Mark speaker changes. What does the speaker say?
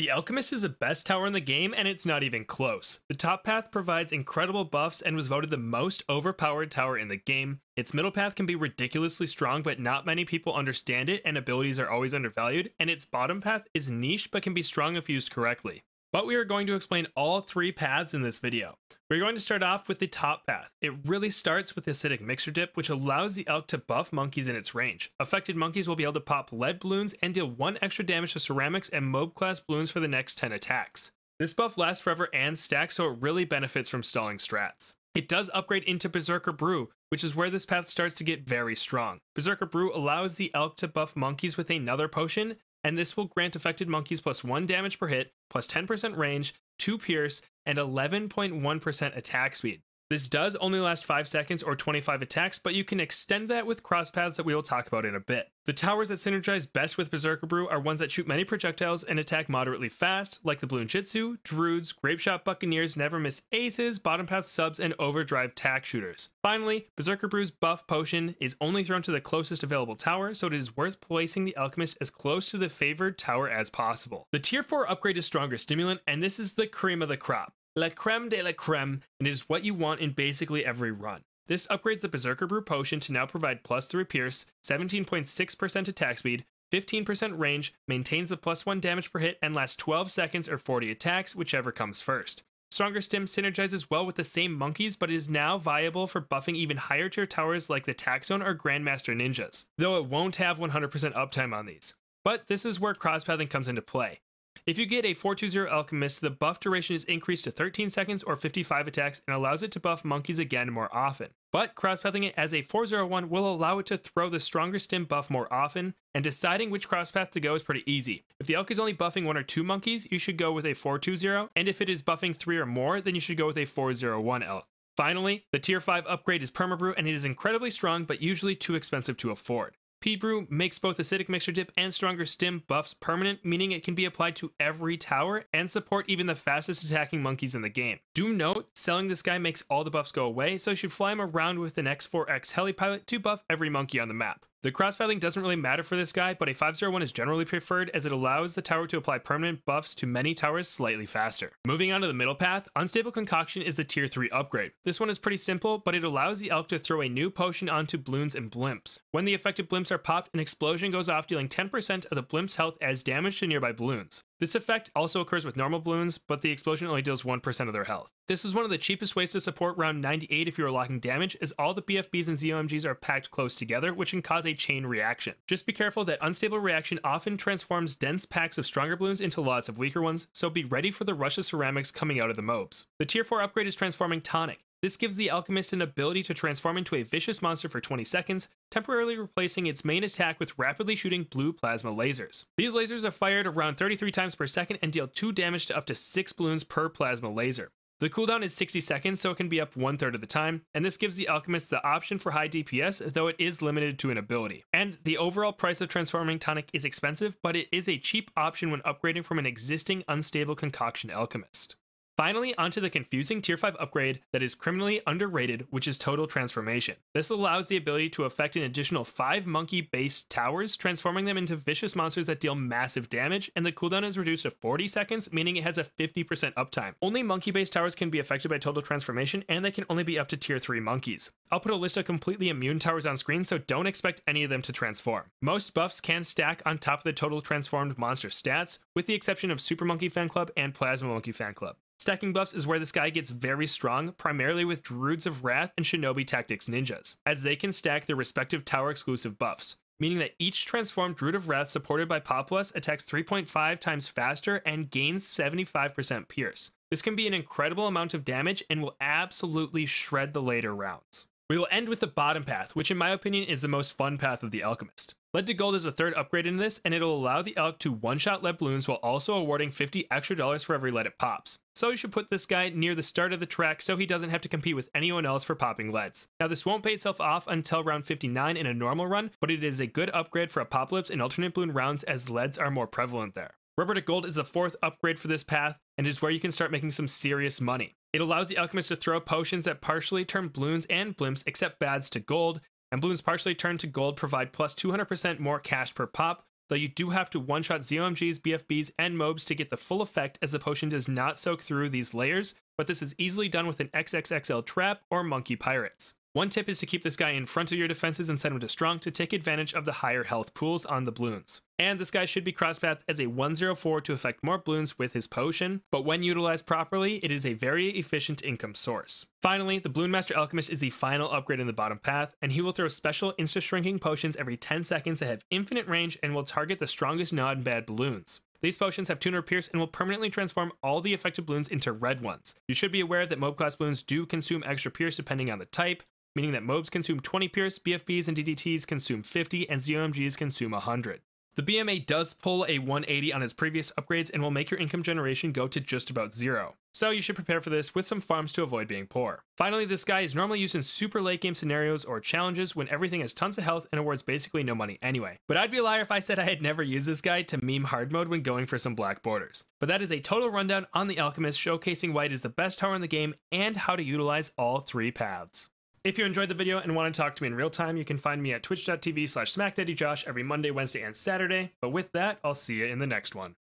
Speaker 1: The Alchemist is the best tower in the game, and it's not even close. The top path provides incredible buffs and was voted the most overpowered tower in the game. Its middle path can be ridiculously strong, but not many people understand it, and abilities are always undervalued, and its bottom path is niche but can be strong if used correctly. But we are going to explain all three paths in this video. We're going to start off with the top path. It really starts with acidic mixer dip, which allows the elk to buff monkeys in its range. Affected monkeys will be able to pop lead balloons and deal one extra damage to ceramics and mob class balloons for the next 10 attacks. This buff lasts forever and stacks, so it really benefits from stalling strats. It does upgrade into Berserker Brew, which is where this path starts to get very strong. Berserker Brew allows the elk to buff monkeys with another potion and this will grant affected monkeys plus 1 damage per hit, plus 10% range, 2 pierce, and 11.1% attack speed. This does only last 5 seconds or 25 attacks, but you can extend that with crosspaths that we will talk about in a bit. The towers that synergize best with Berserker Brew are ones that shoot many projectiles and attack moderately fast, like the Blue Jitsu, Druids, Grapeshot Buccaneers, Never Miss Aces, Bottom Path Subs, and Overdrive Tack Shooters. Finally, Berserker Brew's buff potion is only thrown to the closest available tower, so it is worth placing the Alchemist as close to the favored tower as possible. The Tier 4 upgrade is Stronger Stimulant, and this is the cream of the crop. La creme de la creme, and it is what you want in basically every run. This upgrades the Berserker Brew Potion to now provide plus 3 pierce, 17.6% attack speed, 15% range, maintains the plus 1 damage per hit, and lasts 12 seconds or 40 attacks, whichever comes first. Stronger Stim synergizes well with the same monkeys, but is now viable for buffing even higher tier towers like the Taxon or Grandmaster Ninjas, though it won't have 100% uptime on these. But this is where crosspathing comes into play. If you get a 420 Alchemist, the buff duration is increased to 13 seconds or 55 attacks and allows it to buff monkeys again more often. But crosspathing it as a 401 will allow it to throw the stronger stim buff more often, and deciding which crosspath to go is pretty easy. If the elk is only buffing one or two monkeys, you should go with a 420, and if it is buffing three or more, then you should go with a 401 elk. Finally, the tier 5 upgrade is Permabrew and it is incredibly strong but usually too expensive to afford. P Brew makes both acidic mixture dip and stronger stim buffs permanent, meaning it can be applied to every tower and support even the fastest attacking monkeys in the game. Do note, selling this guy makes all the buffs go away, so you should fly him around with an X4X helipilot to buff every monkey on the map. The cross battling doesn't really matter for this guy, but a 501 is generally preferred as it allows the tower to apply permanent buffs to many towers slightly faster. Moving on to the middle path, Unstable Concoction is the tier 3 upgrade. This one is pretty simple, but it allows the elk to throw a new potion onto balloons and blimps. When the affected blimps are popped, an explosion goes off dealing 10% of the blimp's health as damage to nearby balloons. This effect also occurs with normal balloons, but the explosion only deals 1% of their health. This is one of the cheapest ways to support round 98 if you are locking damage, as all the BFBs and ZOMGs are packed close together, which can cause a chain reaction. Just be careful that unstable reaction often transforms dense packs of stronger balloons into lots of weaker ones, so be ready for the rush of ceramics coming out of the mobs. The tier 4 upgrade is transforming Tonic. This gives the alchemist an ability to transform into a vicious monster for 20 seconds, temporarily replacing its main attack with rapidly shooting blue plasma lasers. These lasers are fired around 33 times per second and deal 2 damage to up to 6 balloons per plasma laser. The cooldown is 60 seconds, so it can be up one third of the time, and this gives the Alchemist the option for high DPS, though it is limited to an ability. And the overall price of transforming Tonic is expensive, but it is a cheap option when upgrading from an existing unstable concoction Alchemist. Finally, onto the confusing tier 5 upgrade that is criminally underrated, which is Total Transformation. This allows the ability to affect an additional 5 monkey based towers, transforming them into vicious monsters that deal massive damage, and the cooldown is reduced to 40 seconds, meaning it has a 50% uptime. Only monkey based towers can be affected by Total Transformation, and they can only be up to tier 3 monkeys. I'll put a list of completely immune towers on screen, so don't expect any of them to transform. Most buffs can stack on top of the total transformed monster stats, with the exception of Super Monkey Fan Club and Plasma Monkey Fan Club. Stacking buffs is where this guy gets very strong, primarily with Druids of Wrath and Shinobi Tactics Ninjas, as they can stack their respective tower exclusive buffs, meaning that each transformed Druid of Wrath supported by Populus attacks 3.5 times faster and gains 75% pierce. This can be an incredible amount of damage and will absolutely shred the later rounds. We will end with the bottom path, which in my opinion is the most fun path of the Alchemist. Lead to Gold is a third upgrade in this, and it'll allow the elk to one-shot lead balloons while also awarding 50 extra dollars for every lead it pops. So you should put this guy near the start of the track so he doesn't have to compete with anyone else for popping leads. Now this won't pay itself off until round 59 in a normal run, but it is a good upgrade for a pop lips and alternate balloon rounds as leads are more prevalent there. Rubber to Gold is the fourth upgrade for this path, and is where you can start making some serious money. It allows the alchemist to throw potions that partially turn balloons and blimps, except bads, to gold, Emblems partially turned to gold provide plus 200% more cash per pop, though you do have to one-shot ZOMGs, BFBs, and mobs to get the full effect as the potion does not soak through these layers, but this is easily done with an XXXL trap or monkey pirates. One tip is to keep this guy in front of your defenses and send him to strong to take advantage of the higher health pools on the balloons. And this guy should be crosspath as a 104 to affect more balloons with his potion, but when utilized properly, it is a very efficient income source. Finally, the Balloon Master Alchemist is the final upgrade in the bottom path, and he will throw special insta-shrinking potions every 10 seconds that have infinite range and will target the strongest non-bad balloons. These potions have tuner pierce and will permanently transform all the affected balloons into red ones. You should be aware that mob class balloons do consume extra pierce depending on the type, meaning that MOBs consume 20 Pierce, BFBs and DDTs consume 50, and ZOMGs consume 100. The BMA does pull a 180 on its previous upgrades and will make your income generation go to just about zero. So you should prepare for this with some farms to avoid being poor. Finally, this guy is normally used in super late game scenarios or challenges when everything has tons of health and awards basically no money anyway. But I'd be a liar if I said I had never used this guy to meme hard mode when going for some black borders. But that is a total rundown on the Alchemist showcasing why it is the best tower in the game and how to utilize all three paths. If you enjoyed the video and want to talk to me in real time, you can find me at twitch.tv slash smackdaddyjosh every Monday, Wednesday, and Saturday. But with that, I'll see you in the next one.